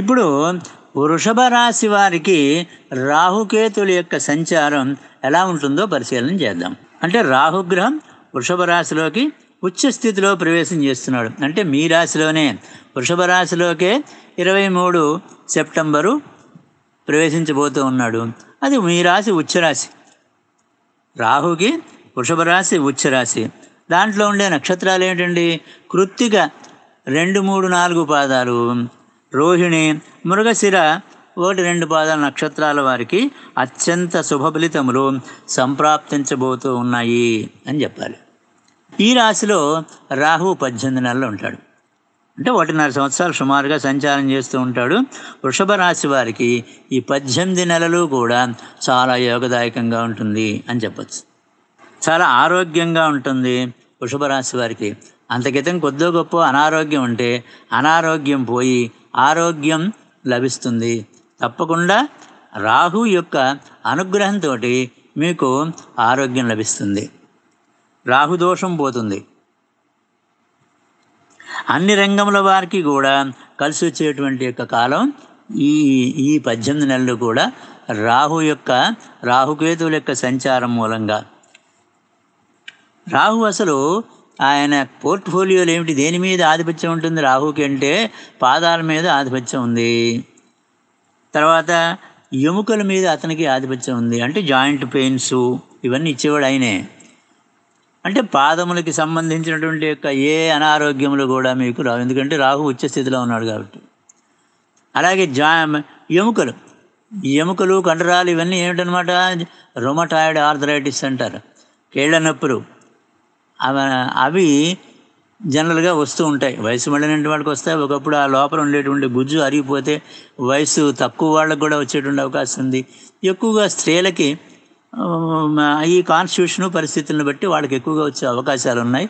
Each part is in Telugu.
ఇప్పుడు వృషభ రాశి వారికి రాహుకేతుల యొక్క సంచారం ఎలా ఉంటుందో పరిశీలన చేద్దాం అంటే రాహుగ్రహం వృషభ రాశిలోకి ఉచ్చ స్థితిలో ప్రవేశం చేస్తున్నాడు అంటే మీ రాశిలోనే వృషభ రాశిలోకే ఇరవై మూడు సెప్టెంబరు ప్రవేశించబోతూ ఉన్నాడు అది మీ రాశి ఉచ్చరాశి రాహుకి వృషభ రాశి ఉచ్చరాశి దాంట్లో ఉండే నక్షత్రాలు ఏమిటండి కృత్తిక రెండు మూడు నాలుగు పాదాలు రోహిణి మృగశిర ఒకటి రెండు పాదాల నక్షత్రాల వారికి అత్యంత శుభఫలితములు సంప్రాప్తించబోతూ ఉన్నాయి అని చెప్పాలి ఈ రాశిలో రాహు పద్దెనిమిది నెలలు ఉంటాడు అంటే ఒకటిన్నర సంవత్సరాలు సుమారుగా సంచారం చేస్తూ ఉంటాడు వృషభ రాశి వారికి ఈ పద్దెనిమిది నెలలు కూడా చాలా యోగదాయకంగా ఉంటుంది అని చెప్పచ్చు చాలా ఆరోగ్యంగా ఉంటుంది వృషభ రాశి వారికి అంతకితం కొద్దో గొప్ప అనారోగ్యం ఉంటే అనారోగ్యం పోయి ఆరోగ్యం లభిస్తుంది తప్పకుండా రాహు యొక్క అనుగ్రహంతో మీకు ఆరోగ్యం లభిస్తుంది రాహు దోషం పోతుంది అన్ని రంగముల వారికి కూడా కలిసి వచ్చేటువంటి యొక్క కాలం ఈ ఈ పద్దెనిమిది నెలలు కూడా రాహు యొక్క రాహుకేతువుల యొక్క సంచారం మూలంగా రాహు అసలు ఆయన పోర్ట్ఫోలియోలు ఏమిటి దేని మీద ఆధిపత్యం ఉంటుంది రాహుకి అంటే పాదాల మీద ఆధిపత్యం ఉంది తర్వాత ఎముకల మీద అతనికి ఆధిపత్యం ఉంది అంటే జాయింట్ పెయిన్స్ ఇవన్నీ ఇచ్చేవాడు ఆయనే అంటే పాదములకి సంబంధించినటువంటి యొక్క ఏ అనారోగ్యములు కూడా మీకు రావు ఎందుకంటే రాహు ఉచ్చ స్థితిలో ఉన్నాడు కాబట్టి అలాగే జా ఎముకలు ఎముకలు కండరాలు ఇవన్నీ ఏమిటనమాట రొమటాయిడ్ ఆర్థరైటిస్ అంటారు కేళ్ళ నొప్పులు అవి జనరల్గా వస్తూ ఉంటాయి వయసు మళ్ళినటువంటి వాళ్ళకి వస్తాయి ఒకప్పుడు ఆ లోపల ఉండేటువంటి గుజ్జు అరిగిపోతే వయసు తక్కువ వాళ్ళకు కూడా వచ్చేటువంటి అవకాశం ఉంది ఎక్కువగా స్త్రీలకి ఈ కాన్స్టిట్యూషన్ పరిస్థితులను బట్టి వాళ్ళకి ఎక్కువగా వచ్చే అవకాశాలు ఉన్నాయి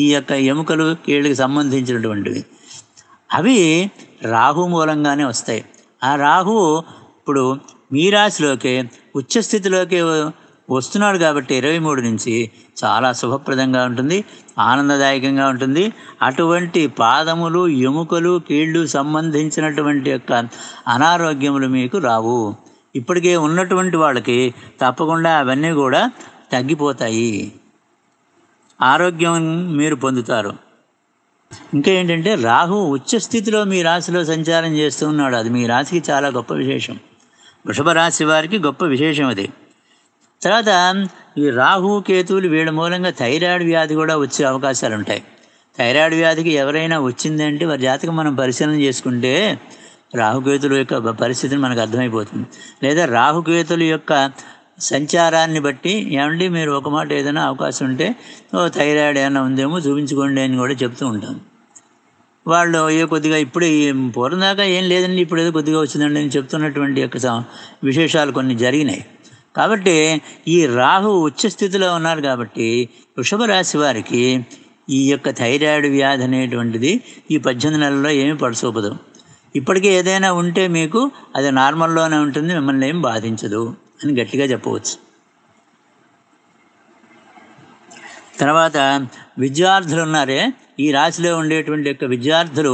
ఈ యొక్క ఎముకలు కీళ్ళకి సంబంధించినటువంటివి అవి రాహు మూలంగానే వస్తాయి ఆ రాహు ఇప్పుడు మీ రాశిలోకి ఉచ్చస్థితిలోకి వస్తున్నాడు కాబట్టి ఇరవై మూడు నుంచి చాలా శుభప్రదంగా ఉంటుంది ఆనందదాయకంగా ఉంటుంది అటువంటి పాదములు ఎముకలు కీళ్ళు సంబంధించినటువంటి యొక్క అనారోగ్యములు మీకు రావు ఇప్పటికే ఉన్నటువంటి వాళ్ళకి తప్పకుండా అవన్నీ కూడా తగ్గిపోతాయి ఆరోగ్యం మీరు పొందుతారు ఇంకా ఏంటంటే రాహు స్థితిలో మీ రాశిలో సంచారం చేస్తూ ఉన్నాడు అది మీ రాశికి చాలా గొప్ప విశేషం వృషభ రాశి వారికి గొప్ప విశేషం అది తర్వాత ఈ రాహు కేతువులు వీళ్ళ మూలంగా థైరాయిడ్ వ్యాధి కూడా వచ్చే అవకాశాలు ఉంటాయి థైరాయిడ్ వ్యాధికి ఎవరైనా వచ్చిందంటే వారి జాతకం మనం పరిశీలన చేసుకుంటే రాహుకేతుల యొక్క పరిస్థితిని మనకు అర్థమైపోతుంది లేదా రాహుకేతుల యొక్క సంచారాన్ని బట్టి ఏమండి మీరు ఒక మాట ఏదైనా అవకాశం ఉంటే ఓ థైరాయిడ్ ఏమైనా ఉందేమో చూపించుకోండి అని కూడా చెప్తూ ఉంటాం వాళ్ళు ఏ కొద్దిగా ఇప్పుడు పూర్వం దాకా ఏం లేదండి ఇప్పుడు ఏదో కొద్దిగా వచ్చిందండి అని చెప్తున్నటువంటి యొక్క విశేషాలు కొన్ని జరిగినాయి కాబట్టి ఈ రాహు ఉచ్చ స్థితిలో ఉన్నారు కాబట్టి వృషభ రాశి వారికి ఈ యొక్క థైరాయిడ్ వ్యాధి అనేటువంటిది ఈ పద్దెనిమిది నెలల్లో ఏమి పడసూపదు ఇప్పటికీ ఏదైనా ఉంటే మీకు అది నార్మల్లోనే ఉంటుంది మిమ్మల్ని ఏం బాధించదు అని గట్టిగా చెప్పవచ్చు తర్వాత విద్యార్థులు ఉన్నారే ఈ రాశిలో ఉండేటువంటి యొక్క విద్యార్థులు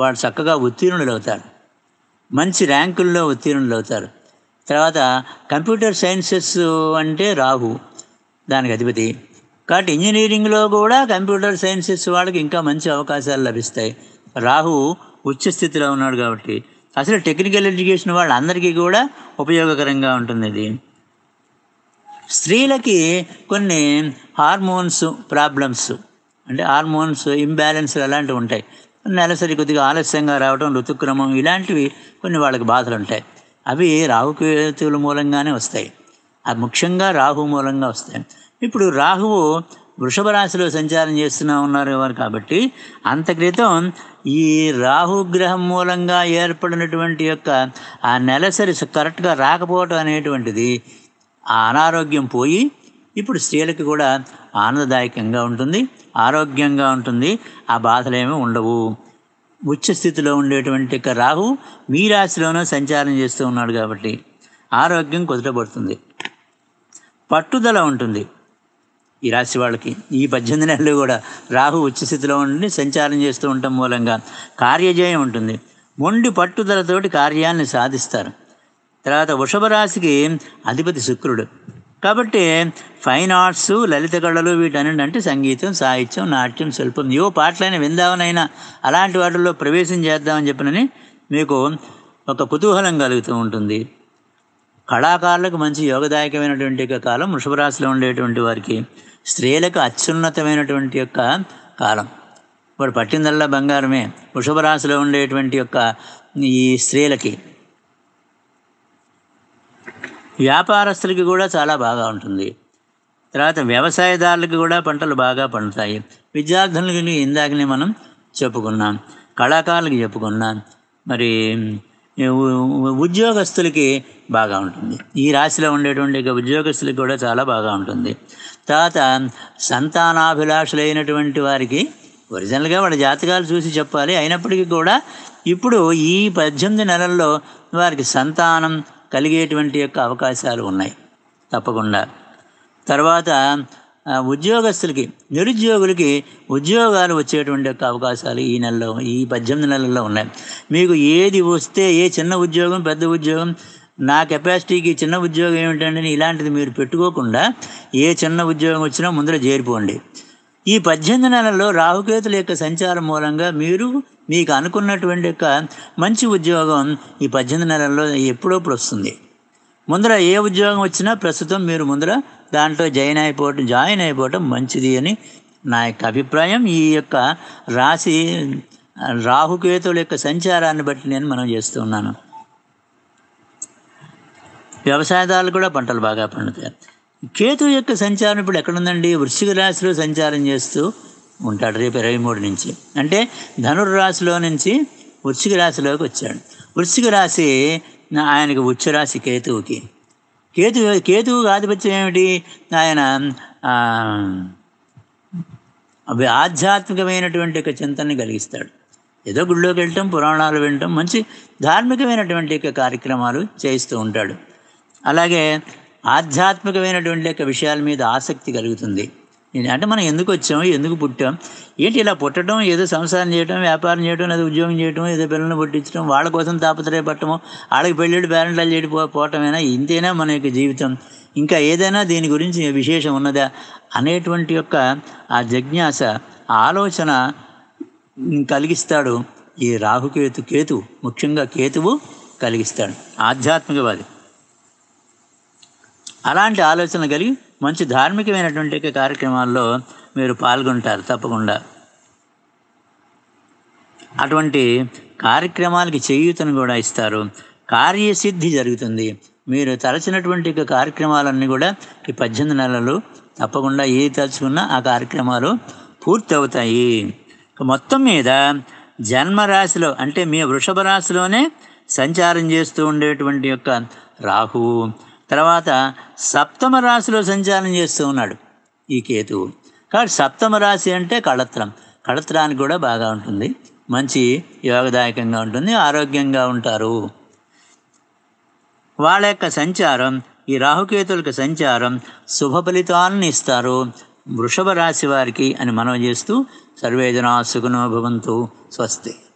వాళ్ళు చక్కగా ఉత్తీర్ణులు అవుతారు మంచి ర్యాంకుల్లో ఉత్తీర్ణులు అవుతారు తర్వాత కంప్యూటర్ సైన్సెస్ అంటే రాహు దానికి అధిపతి కాబట్టి ఇంజనీరింగ్లో కూడా కంప్యూటర్ సైన్సెస్ వాళ్ళకి ఇంకా మంచి అవకాశాలు లభిస్తాయి రాహు ఉచ్చ స్థితిలో ఉన్నాడు కాబట్టి అసలు టెక్నికల్ ఎడ్యుకేషన్ వాళ్ళందరికీ కూడా ఉపయోగకరంగా ఉంటుంది ఇది స్త్రీలకి కొన్ని హార్మోన్స్ ప్రాబ్లమ్స్ అంటే హార్మోన్స్ ఇంబ్యాలెన్స్ అలాంటివి ఉంటాయి నెలసరి కొద్దిగా ఆలస్యంగా రావడం ఋతుక్రమం ఇలాంటివి కొన్ని వాళ్ళకి బాధలు ఉంటాయి అవి రాహుకేతువుల మూలంగానే వస్తాయి అవి ముఖ్యంగా రాహు మూలంగా వస్తాయి ఇప్పుడు రాహువు వృషభ రాశిలో సంచారం చేస్తున్నా ఉన్నారు కాబట్టి అంత క్రితం ఈ రాహుగ్రహం మూలంగా ఏర్పడినటువంటి యొక్క ఆ నెలసరి కరెక్ట్గా రాకపోవటం అనేటువంటిది ఆ అనారోగ్యం పోయి ఇప్పుడు స్త్రీలకు కూడా ఆనందదాయకంగా ఉంటుంది ఆరోగ్యంగా ఉంటుంది ఆ బాధలేమీ ఉండవు ఉచ్చ స్థితిలో ఉండేటువంటి యొక్క రాహు మీ రాశిలోనూ సంచారం చేస్తూ ఉన్నాడు కాబట్టి ఆరోగ్యం కుదరబడుతుంది పట్టుదల ఉంటుంది ఈ రాశి వాళ్ళకి ఈ పద్దెనిమిది నెలలు కూడా రాహు ఉచ్చస్థితిలో ఉండి సంచారం చేస్తూ ఉండటం మూలంగా కార్యజయం ఉంటుంది మొండి పట్టుదలతోటి కార్యాన్ని సాధిస్తారు తర్వాత వృషభ రాశికి అధిపతి శుక్రుడు కాబట్టి ఫైన్ ఆర్ట్స్ లలిత కళలు వీటన్నింటి అంటే సంగీతం సాహిత్యం నాట్యం శిల్పం ఏవో పాటలైన విందావనైనా అలాంటి వాటిల్లో ప్రవేశం చేద్దామని చెప్పినని మీకు ఒక కుతూహలం కలుగుతూ ఉంటుంది కళాకారులకు మంచి యోగదాయకమైనటువంటి యొక్క కాలం వృషభరాశిలో ఉండేటువంటి వారికి స్త్రీలకు అత్యున్నతమైనటువంటి యొక్క కాలం ఇప్పుడు పట్టిందల్లా బంగారమే వృషభరాశిలో ఉండేటువంటి యొక్క ఈ స్త్రీలకి వ్యాపారస్తులకి కూడా చాలా బాగా ఉంటుంది తర్వాత వ్యవసాయదారులకు కూడా పంటలు బాగా పండుతాయి విద్యార్థులకి ఇందాకనే మనం చెప్పుకున్నాం కళాకారులకు చెప్పుకున్నాం మరి ఉద్యోగస్తులకి బాగా ఉంటుంది ఈ రాశిలో ఉండేటువంటి ఉద్యోగస్తులకి కూడా చాలా బాగా ఉంటుంది తర్వాత సంతానాభిలాషులైనటువంటి వారికి ఒరిజినల్గా వాళ్ళ జాతకాలు చూసి చెప్పాలి అయినప్పటికీ కూడా ఇప్పుడు ఈ పద్దెనిమిది నెలల్లో వారికి సంతానం కలిగేటువంటి యొక్క అవకాశాలు ఉన్నాయి తప్పకుండా తర్వాత ఉద్యోగస్తులకి నిరుద్యోగులకి ఉద్యోగాలు వచ్చేటువంటి యొక్క అవకాశాలు ఈ నెలలో ఈ పద్దెనిమిది నెలల్లో ఉన్నాయి మీకు ఏది వస్తే ఏ చిన్న ఉద్యోగం పెద్ద ఉద్యోగం నా కెపాసిటీకి చిన్న ఉద్యోగం ఏమిటండి ఇలాంటిది మీరు పెట్టుకోకుండా ఏ చిన్న ఉద్యోగం వచ్చినా ముందర చేరిపోండి ఈ పద్దెనిమిది నెలల్లో రాహుకేతుల యొక్క సంచారం మూలంగా మీరు మీకు అనుకున్నటువంటి యొక్క మంచి ఉద్యోగం ఈ పద్దెనిమిది నెలల్లో ఎప్పుడప్పుడు వస్తుంది ముందర ఏ ఉద్యోగం వచ్చినా ప్రస్తుతం మీరు ముందర దాంట్లో జాయిన్ అయిపోవటం జాయిన్ అయిపోవటం మంచిది అని నా యొక్క అభిప్రాయం ఈ యొక్క రాశి రాహుకేతువుల యొక్క సంచారాన్ని బట్టి నేను మనం చేస్తున్నాను వ్యవసాయదారులు కూడా పంటలు బాగా పండుతాయి కేతు యొక్క సంచారం ఇప్పుడు ఎక్కడుందండి వృశ్చిక రాశిలో సంచారం చేస్తూ ఉంటాడు రేపు ఇరవై మూడు నుంచి అంటే ధనుర్రాశిలో నుంచి వృశ్చిక రాశిలోకి వచ్చాడు వృశ్చిక రాశి ఆయనకు ఉచ్చరాశి కేతువుకి కేతు కేతువు ఆధిపత్యం ఏమిటి ఆయన అవి ఆధ్యాత్మికమైనటువంటి యొక్క చింతనని కలిగిస్తాడు ఏదో గుళ్ళోకి వెళ్ళటం పురాణాలు వినటం మంచి ధార్మికమైనటువంటి యొక్క కార్యక్రమాలు చేయిస్తూ ఉంటాడు అలాగే ఆధ్యాత్మికమైనటువంటి యొక్క విషయాల మీద ఆసక్తి కలుగుతుంది అంటే మనం ఎందుకు వచ్చాం ఎందుకు పుట్టాం ఏంటి ఇలా పుట్టడం ఏదో సంసారం చేయడం వ్యాపారం చేయడం లేదా ఉద్యోగం చేయడం ఏదో పిల్లల్ని పుట్టించడం వాళ్ళ కోసం తాపత్రయపడటము వాళ్ళకి పెళ్ళిళ్ళు పేరెంట్లు చేయడం పోవటమైనా ఇంతేనా మన యొక్క జీవితం ఇంకా ఏదైనా దీని గురించి విశేషం ఉన్నదా అనేటువంటి యొక్క ఆ జిజ్ఞాస ఆలోచన కలిగిస్తాడు ఈ రాహుకేతు కేతు ముఖ్యంగా కేతువు కలిగిస్తాడు ఆధ్యాత్మికవాది అలాంటి ఆలోచన కలిగి మంచి ధార్మికమైనటువంటి కార్యక్రమాల్లో మీరు పాల్గొంటారు తప్పకుండా అటువంటి కార్యక్రమాలకి చేయూతను కూడా ఇస్తారు కార్యసిద్ధి జరుగుతుంది మీరు తలచినటువంటి కార్యక్రమాలన్నీ కూడా ఈ పద్దెనిమిది నెలలు తప్పకుండా ఏ తలుచుకున్నా ఆ కార్యక్రమాలు పూర్తి అవుతాయి మొత్తం మీద జన్మరాశిలో అంటే మీ వృషభ రాశిలోనే సంచారం చేస్తూ ఉండేటువంటి యొక్క రాహువు తర్వాత సప్తమ రాశిలో సంచారం చేస్తూ ఉన్నాడు ఈ కేతువు కాబట్టి సప్తమ రాశి అంటే కళత్రం కళత్రానికి కూడా బాగా ఉంటుంది మంచి యోగదాయకంగా ఉంటుంది ఆరోగ్యంగా ఉంటారు వాళ్ళ యొక్క సంచారం ఈ రాహుకేతులకు సంచారం శుభ ఫలితాలను ఇస్తారు వృషభ రాశి వారికి అని మనవి చేస్తూ సర్వేజనా సుఖనోభవంతు స్వస్తే స్వస్తి